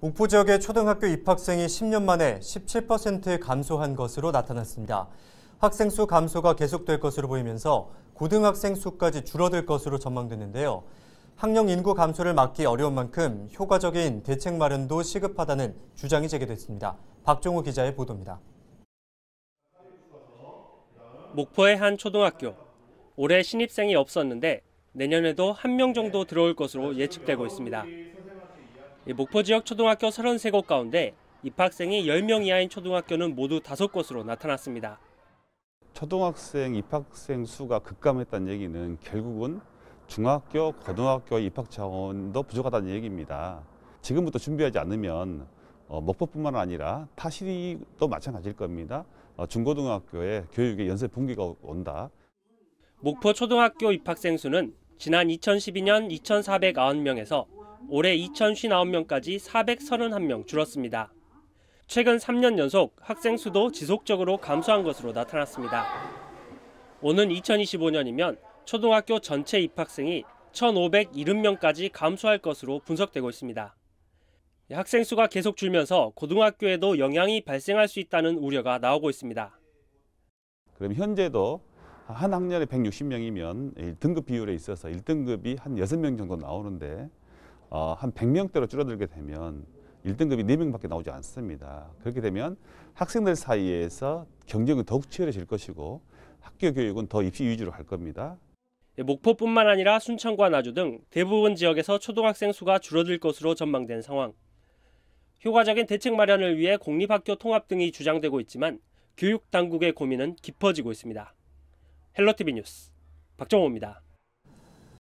목포 지역의 초등학교 입학생이 10년 만에 17% 감소한 것으로 나타났습니다. 학생 수 감소가 계속될 것으로 보이면서 고등학생 수까지 줄어들 것으로 전망되는데요. 학령 인구 감소를 막기 어려운 만큼 효과적인 대책 마련도 시급하다는 주장이 제기됐습니다. 박종호 기자의 보도입니다. 목포의 한 초등학교. 올해 신입생이 없었는데 내년에도 한 명 정도 들어올 것으로 예측되고 있습니다. 목포 지역 초등학교 33곳 가운데 입학생이 10명 이하인 초등학교는 모두 5곳으로 나타났습니다. 초등학생 입학생 수가 급감했다는 얘기는 결국은 중학교, 고등학교 입학 자원도 부족하다는 얘기입니다. 지금부터 준비하지 않으면 어, 목포뿐만 아니라 타 시도 마찬가지일 겁니다. 어, 중고등학교의 교육의 연쇄 분기가 온다. 목포 초등학교 입학생 수는 지난 2012년 2 4 0명에서 올해 2,059명까지 431명 줄었습니다. 최근 3년 연속 학생 수도 지속적으로 감소한 것으로 나타났습니다. 오는 2025년이면 초등학교 전체 입학생이 1,570명까지 감소할 것으로 분석되고 있습니다. 학생 수가 계속 줄면서 고등학교에도 영향이 발생할 수 있다는 우려가 나오고 있습니다. 그럼 현재도 한 학년에 160명이면 등급 비율에 있어서 1등급이 한 6명 정도 나오는데 어, 한 100명대로 줄어들게 되면 1등급이 4명밖에 나오지 않습니다. 그렇게 되면 학생들 사이에서 경쟁이 더욱 치열해질 것이고 학교 교육은 더 입시 위주로 갈 겁니다. 예, 목포뿐만 아니라 순천과 나주 등 대부분 지역에서 초등학생 수가 줄어들 것으로 전망된 상황. 효과적인 대책 마련을 위해 공립학교 통합 등이 주장되고 있지만 교육 당국의 고민은 깊어지고 있습니다. 헬로티비 뉴스 박정호입니다.